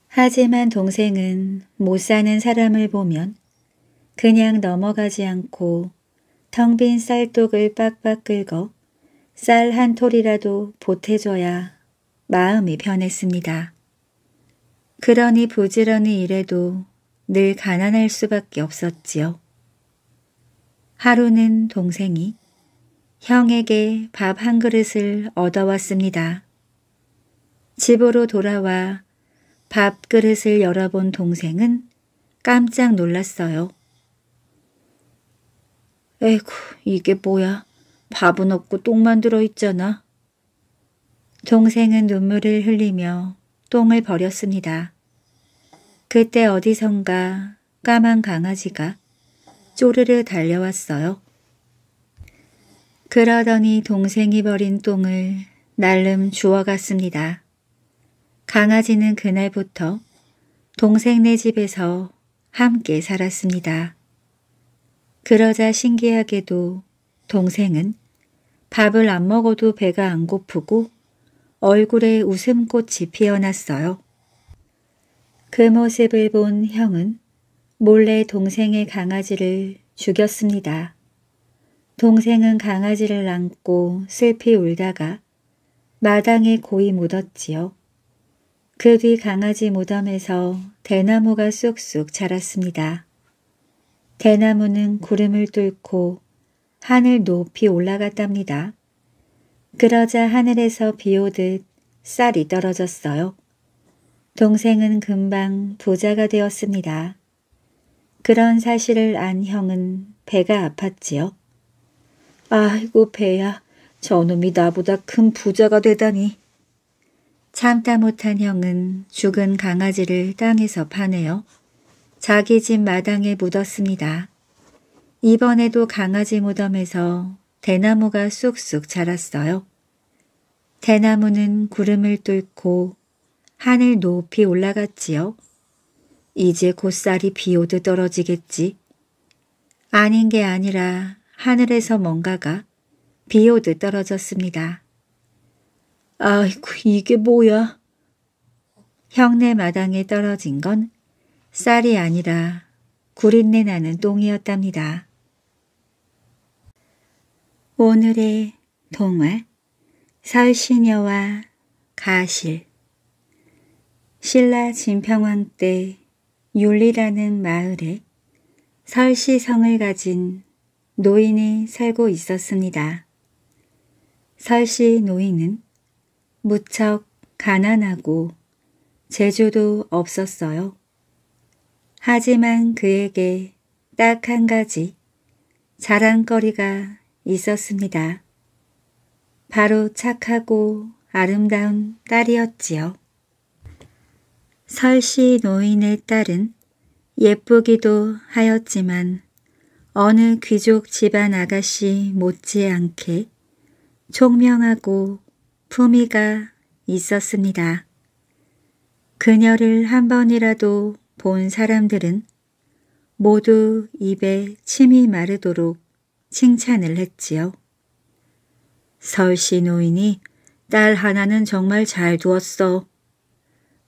하지만 동생은 못 사는 사람을 보면 그냥 넘어가지 않고 텅 빈 쌀독을 빡빡 긁어 쌀 한 톨이라도 보태줘야 마음이 변했습니다. 그러니 부지런히 일해도 늘 가난할 수밖에 없었지요. 하루는 동생이 형에게 밥 한 그릇을 얻어왔습니다. 집으로 돌아와 밥 그릇을 열어본 동생은 깜짝 놀랐어요. 에이구 이게 뭐야. 밥은 없고 똥만 들어있잖아. 동생은 눈물을 흘리며 똥을 버렸습니다. 그때 어디선가 까만 강아지가 쪼르르 달려왔어요. 그러더니 동생이 버린 똥을 날름 주워갔습니다. 강아지는 그날부터 동생네 집에서 함께 살았습니다. 그러자 신기하게도 동생은 밥을 안 먹어도 배가 안 고프고 얼굴에 웃음꽃이 피어났어요. 그 모습을 본 형은 몰래 동생의 강아지를 죽였습니다. 동생은 강아지를 안고 슬피 울다가 마당에 고이 묻었지요. 그 뒤 강아지 무덤에서 대나무가 쑥쑥 자랐습니다. 대나무는 구름을 뚫고 하늘 높이 올라갔답니다. 그러자 하늘에서 비 오듯 쌀이 떨어졌어요. 동생은 금방 부자가 되었습니다. 그런 사실을 안 형은 배가 아팠지요. 아이고 배야, 저놈이 나보다 큰 부자가 되다니. 참다 못한 형은 죽은 강아지를 땅에서 파네요. 자기 집 마당에 묻었습니다. 이번에도 강아지 무덤에서 대나무가 쑥쑥 자랐어요. 대나무는 구름을 뚫고 하늘 높이 올라갔지요. 이제 곧살이 비 오듯 떨어지겠지. 아닌 게 아니라 하늘에서 뭔가가 비 오듯 떨어졌습니다. 아이고 이게 뭐야. 형네 마당에 떨어진 건 쌀이 아니라 구린내 나는 똥이었답니다. 오늘의 동화 설시녀와 가실 신라 진평왕 때 윤리라는 마을에 설시성을 가진 노인이 살고 있었습니다. 설시 노인은 무척 가난하고 제주도 없었어요. 하지만 그에게 딱 한 가지 자랑거리가 있었습니다. 바로 착하고 아름다운 딸이었지요. 설씨 노인의 딸은 예쁘기도 하였지만 어느 귀족 집안 아가씨 못지않게 총명하고 품위가 있었습니다. 그녀를 한 번이라도 본 사람들은 모두 입에 침이 마르도록 칭찬을 했지요. 설씨 노인이 딸 하나는 정말 잘 두었어.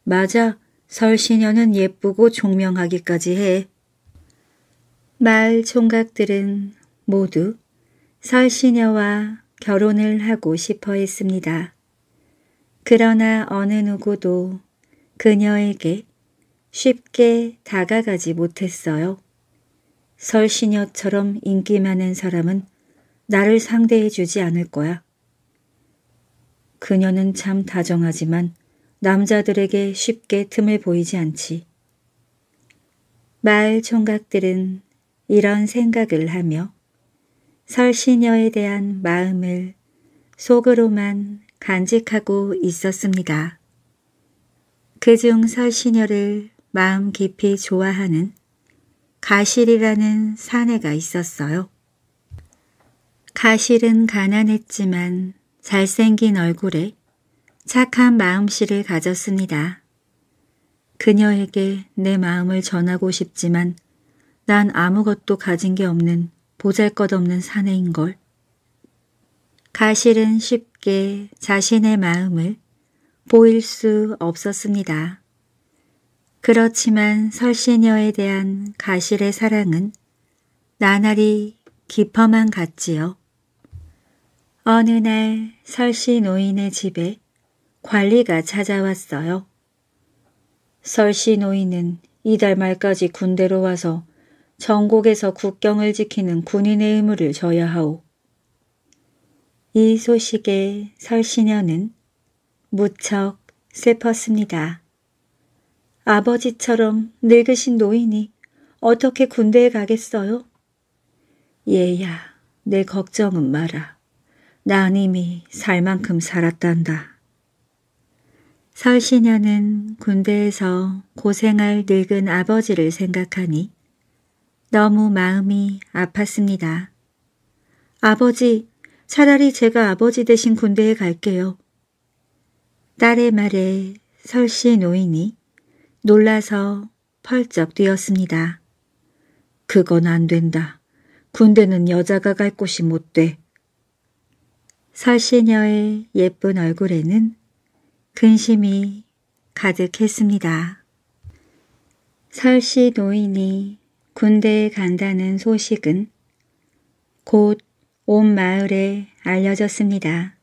맞아, 설씨녀는 예쁘고 총명하기까지 해. 마을 총각들은 모두 설씨녀와 결혼을 하고 싶어 했습니다. 그러나 어느 누구도 그녀에게 쉽게 다가가지 못했어요. 설신여처럼 인기 많은 사람은 나를 상대해주지 않을 거야. 그녀는 참 다정하지만 남자들에게 쉽게 틈을 보이지 않지. 마을 총각들은 이런 생각을 하며 설신여에 대한 마음을 속으로만 간직하고 있었습니다. 그 중 설신여를 마음 깊이 좋아하는 가실이라는 사내가 있었어요. 가실은 가난했지만 잘생긴 얼굴에 착한 마음씨를 가졌습니다. 그녀에게 내 마음을 전하고 싶지만 난 아무것도 가진 게 없는 보잘것없는 사내인걸. 가실은 쉽게 자신의 마음을 보일 수 없었습니다. 그렇지만 설시녀에 대한 가실의 사랑은 나날이 깊어만 갔지요. 어느 날 설씨 노인의 집에 관리가 찾아왔어요. 설씨 노인은 이달 말까지 군대로 와서 전국에서 국경을 지키는 군인의 의무를 져야 하오. 이 소식에 설시녀는 무척 슬펐습니다. 아버지처럼 늙으신 노인이 어떻게 군대에 가겠어요? 얘야, 내 걱정은 마라. 난 이미 살 만큼 살았단다. 설신녀는 군대에서 고생할 늙은 아버지를 생각하니 너무 마음이 아팠습니다. 아버지, 차라리 제가 아버지 대신 군대에 갈게요. 딸의 말에 설씨 노인이 놀라서 펄쩍 뛰었습니다. 그건 안 된다. 군대는 여자가 갈 곳이 못 돼. 설시녀의 예쁜 얼굴에는 근심이 가득했습니다. 설시 노인이 군대에 간다는 소식은 곧 온 마을에 알려졌습니다.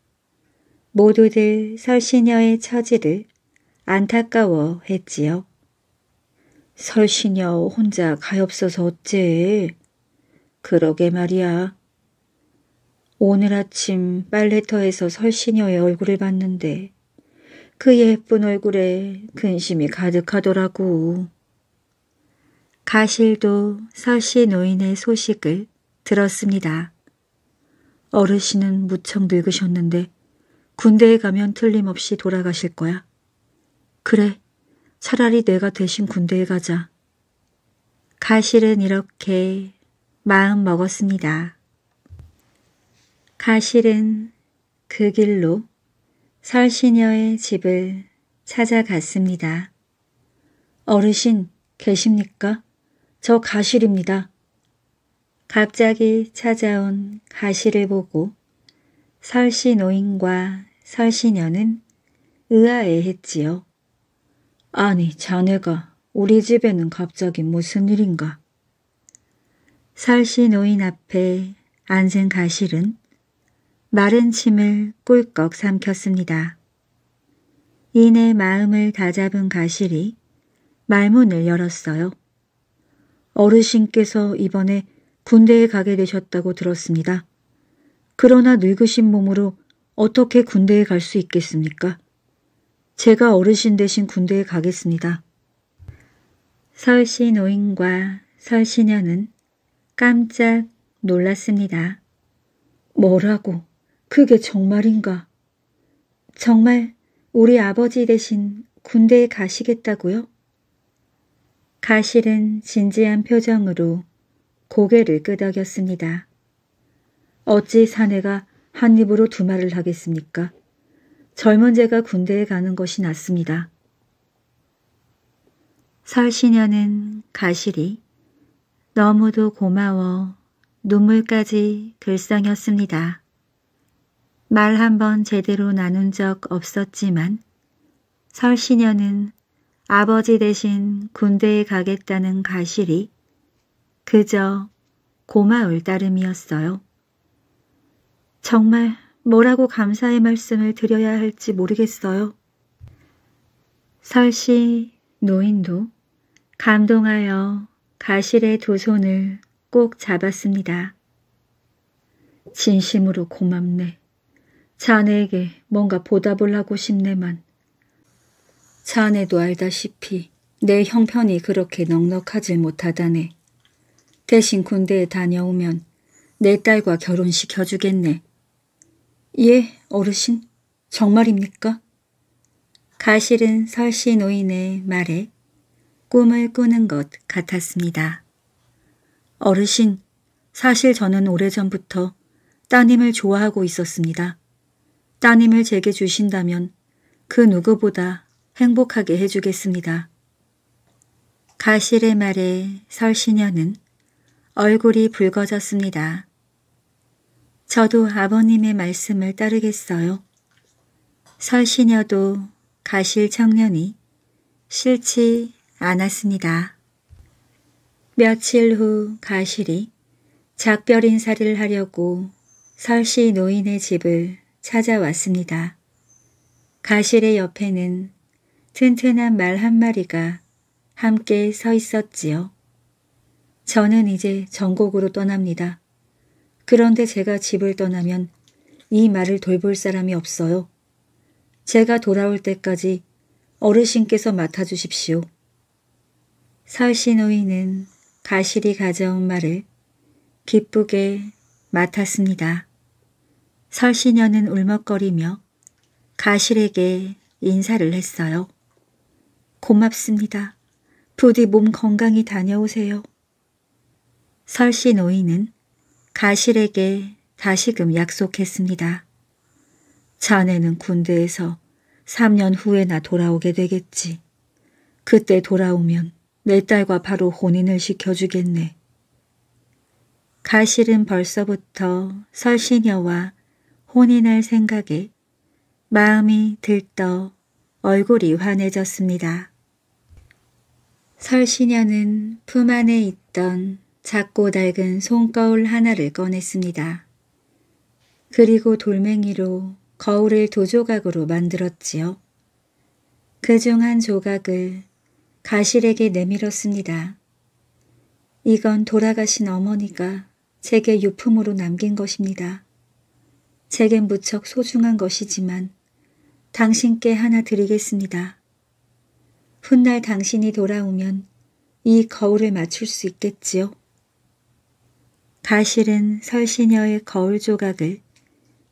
모두들 설시녀의 처지를 안타까워했지요. 설신여 혼자 가엾어서 어째. 그러게 말이야. 오늘 아침 빨래터에서 설신여의 얼굴을 봤는데 그 예쁜 얼굴에 근심이 가득하더라고. 가실도 설씨 노인의 소식을 들었습니다. 어르신은 무척 늙으셨는데 군대에 가면 틀림없이 돌아가실 거야. 그래, 차라리 내가 대신 군대에 가자. 가실은 이렇게 마음 먹었습니다. 가실은 그 길로 설시녀의 집을 찾아갔습니다. 어르신 계십니까? 저 가실입니다. 갑자기 찾아온 가실을 보고 설시 노인과 설시녀는 의아해했지요. 아니, 자네가 우리 집에는 갑자기 무슨 일인가? 살시 노인 앞에 앉은 가실은 마른 침을 꿀꺽 삼켰습니다. 이내 마음을 다잡은 가실이 말문을 열었어요. 어르신께서 이번에 군대에 가게 되셨다고 들었습니다. 그러나 늙으신 몸으로 어떻게 군대에 갈 수 있겠습니까? 제가 어르신 대신 군대에 가겠습니다. 설씨 노인과 설씨녀는 깜짝 놀랐습니다. 뭐라고? 그게 정말인가? 정말 우리 아버지 대신 군대에 가시겠다고요? 가실은 진지한 표정으로 고개를 끄덕였습니다. 어찌 사내가 한 입으로 두 말을 하겠습니까? 젊은 제가 군대에 가는 것이 낫습니다. 설신여는 가실이 너무도 고마워 눈물까지 글썽였습니다. 말 한 번 제대로 나눈 적 없었지만 설신여는 아버지 대신 군대에 가겠다는 가실이 그저 고마울 따름이었어요. 정말 뭐라고 감사의 말씀을 드려야 할지 모르겠어요. 설씨 노인도 감동하여 가실의 두 손을 꼭 잡았습니다. 진심으로 고맙네. 자네에게 뭔가 보답을 하고 싶네만. 자네도 알다시피 내 형편이 그렇게 넉넉하지 못하다네. 대신 군대에 다녀오면 내 딸과 결혼시켜주겠네. 예, 어르신. 정말입니까? 가실은 설씨 노인의 말에 꿈을 꾸는 것 같았습니다. 어르신, 사실 저는 오래전부터 따님을 좋아하고 있었습니다. 따님을 제게 주신다면 그 누구보다 행복하게 해주겠습니다. 가실의 말에 설시녀는 얼굴이 붉어졌습니다. 저도 아버님의 말씀을 따르겠어요. 설시녀도 가실 청년이 싫지 않았습니다. 며칠 후 가실이 작별 인사를 하려고 설시 노인의 집을 찾아왔습니다. 가실의 옆에는 튼튼한 말 한 마리가 함께 서 있었지요. 저는 이제 전국으로 떠납니다. 그런데 제가 집을 떠나면 이 말을 돌볼 사람이 없어요. 제가 돌아올 때까지 어르신께서 맡아주십시오. 설신오이는 가실이 가져온 말을 기쁘게 맡았습니다. 설신녀는 울먹거리며 가실에게 인사를 했어요. 고맙습니다. 부디 몸 건강히 다녀오세요. 설신 노인은 가실에게 다시금 약속했습니다. 자네는 군대에서 3년 후에나 돌아오게 되겠지. 그때 돌아오면 내 딸과 바로 혼인을 시켜주겠네. 가실은 벌써부터 설신여와 혼인할 생각에 마음이 들떠 얼굴이 환해졌습니다. 설신여는 품 안에 있던 작고 낡은 손거울 하나를 꺼냈습니다. 그리고 돌멩이로 거울을 두 조각으로 만들었지요. 그중 한 조각을 가실에게 내밀었습니다. 이건 돌아가신 어머니가 제게 유품으로 남긴 것입니다. 제겐 무척 소중한 것이지만 당신께 하나 드리겠습니다. 훗날 당신이 돌아오면 이 거울을 맞출 수 있겠지요? 가실은 설신여의 거울 조각을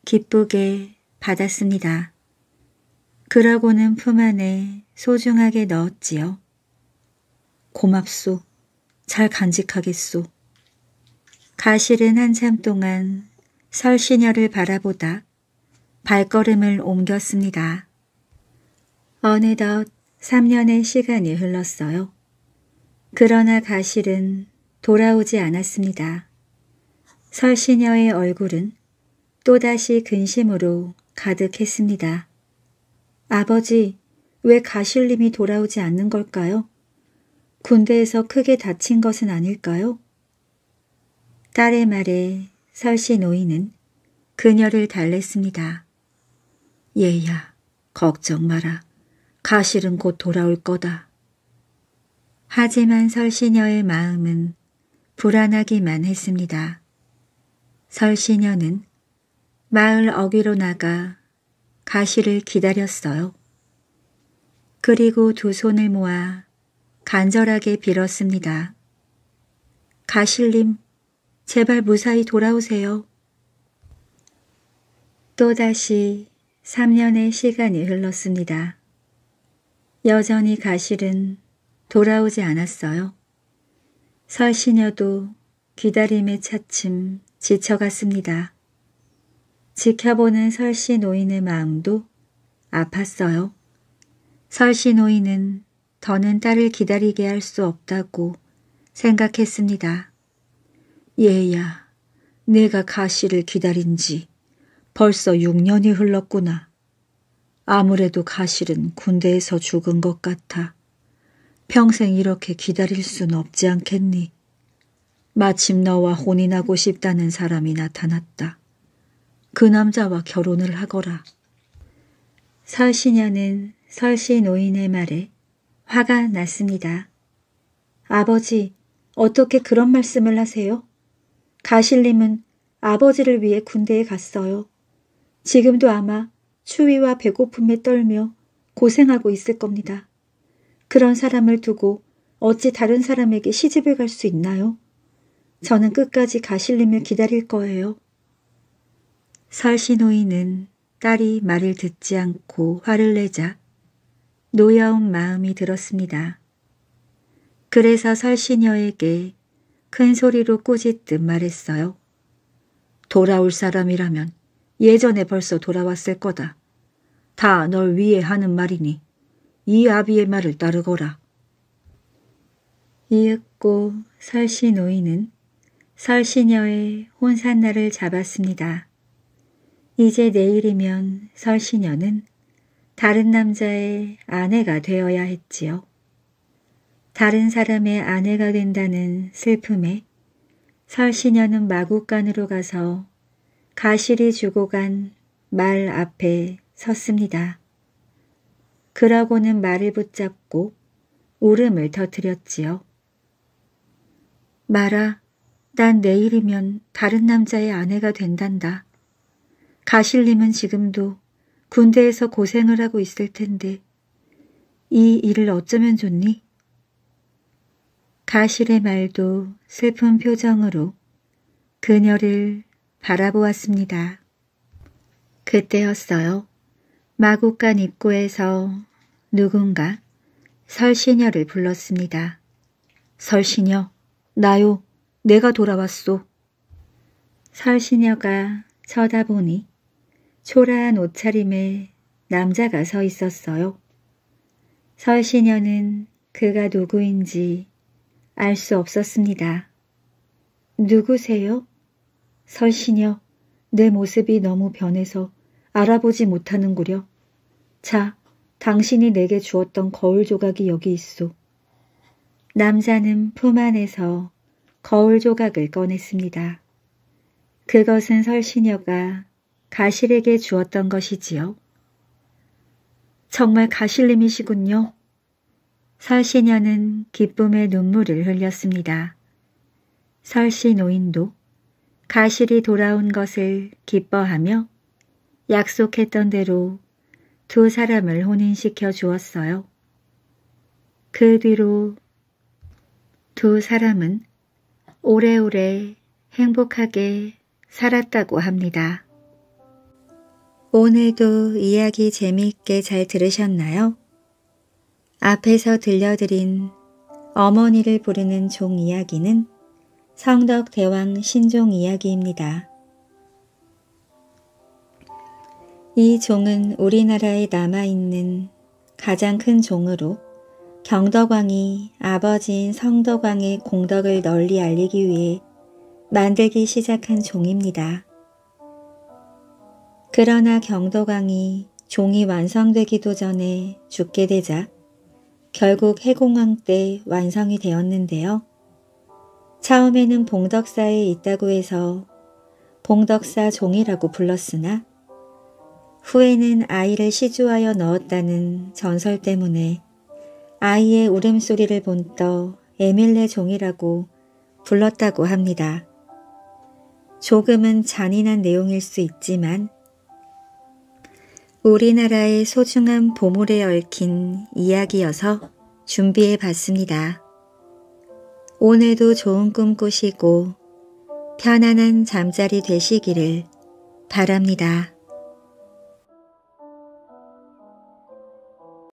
기쁘게 받았습니다. 그러고는 품 안에 소중하게 넣었지요. 고맙소. 잘 간직하겠소. 가실은 한참 동안 설신여를 바라보다 발걸음을 옮겼습니다. 어느덧 3년의 시간이 흘렀어요. 그러나 가실은 돌아오지 않았습니다. 설시녀의 얼굴은 또다시 근심으로 가득했습니다. 아버지, 왜 가실님이 돌아오지 않는 걸까요? 군대에서 크게 다친 것은 아닐까요? 딸의 말에 설시 노인은 그녀를 달랬습니다. 예야 걱정 마라. 가실은 곧 돌아올 거다. 하지만 설시녀의 마음은 불안하기만 했습니다. 설시녀는 마을 어귀로 나가 가시를 기다렸어요. 그리고 두 손을 모아 간절하게 빌었습니다. 가실님, 제발 무사히 돌아오세요. 또다시 3년의 시간이 흘렀습니다. 여전히 가실은 돌아오지 않았어요. 설시녀도 기다림의 차츰 지쳐갔습니다. 지켜보는 설씨 노인의 마음도 아팠어요. 설씨 노인은 더는 딸을 기다리게 할 수 없다고 생각했습니다. 얘야, 내가 가시를 기다린 지 벌써 6년이 흘렀구나. 아무래도 가실은 군대에서 죽은 것 같아. 평생 이렇게 기다릴 순 없지 않겠니? 마침 너와 혼인하고 싶다는 사람이 나타났다. 그 남자와 결혼을 하거라. 설시녀는 설시 노인의 말에 화가 났습니다. 아버지, 어떻게 그런 말씀을 하세요? 가실님은 아버지를 위해 군대에 갔어요. 지금도 아마 추위와 배고픔에 떨며 고생하고 있을 겁니다. 그런 사람을 두고 어찌 다른 사람에게 시집을 갈 수 있나요? 저는 끝까지 가실림을 기다릴 거예요. 살시노이는 딸이 말을 듣지 않고 화를 내자 노여운 마음이 들었습니다. 그래서 설시녀에게 큰 소리로 꾸짖듯 말했어요. 돌아올 사람이라면 예전에 벌써 돌아왔을 거다. 다 널 위해 하는 말이니 이 아비의 말을 따르거라. 이윽고 설시노이는 설시녀의 혼산날을 잡았습니다. 이제 내일이면 설시녀는 다른 남자의 아내가 되어야 했지요. 다른 사람의 아내가 된다는 슬픔에 설시녀는 마구간으로 가서 가실이 주고 간 말 앞에 섰습니다. 그러고는 말을 붙잡고 울음을 터뜨렸지요. 말아. 난 내일이면 다른 남자의 아내가 된단다. 가실님은 지금도 군대에서 고생을 하고 있을 텐데 이 일을 어쩌면 좋니? 가실의 말도 슬픈 표정으로 그녀를 바라보았습니다. 그때였어요. 마곡간 입구에서 누군가 설신여를 불렀습니다. 설신여 나요. 내가 돌아왔소. 설신여가 쳐다보니 초라한 옷차림에 남자가 서 있었어요. 설신여는 그가 누구인지 알 수 없었습니다. 누구세요? 설신여내 모습이 너무 변해서 알아보지 못하는구려. 자, 당신이 내게 주었던 거울 조각이 여기 있소. 남자는 품 안에서 거울 조각을 꺼냈습니다. 그것은 설신여가 가실에게 주었던 것이지요. 정말 가실님이시군요. 설신여는 기쁨의 눈물을 흘렸습니다. 설신 노인도 가실이 돌아온 것을 기뻐하며 약속했던 대로 두 사람을 혼인시켜 주었어요. 그 뒤로 두 사람은 오래오래 행복하게 살았다고 합니다. 오늘도 이야기 재미있게 잘 들으셨나요? 앞에서 들려드린 어머니를 부르는 종 이야기는 성덕대왕 신종 이야기입니다. 이 종은 우리나라에 남아있는 가장 큰 종으로 경덕왕이 아버지인 성덕왕의 공덕을 널리 알리기 위해 만들기 시작한 종입니다. 그러나 경덕왕이 종이 완성되기도 전에 죽게 되자 결국 해공왕 때 완성이 되었는데요. 처음에는 봉덕사에 있다고 해서 봉덕사 종이라고 불렀으나 후에는 아이를 시주하여 넣었다는 전설 때문에 아이의 울음소리를 본떠 에밀레 종이라고 불렀다고 합니다. 조금은 잔인한 내용일 수 있지만 우리나라의 소중한 보물에 얽힌 이야기여서 준비해 봤습니다. 오늘도 좋은 꿈 꾸시고 편안한 잠자리 되시기를 바랍니다.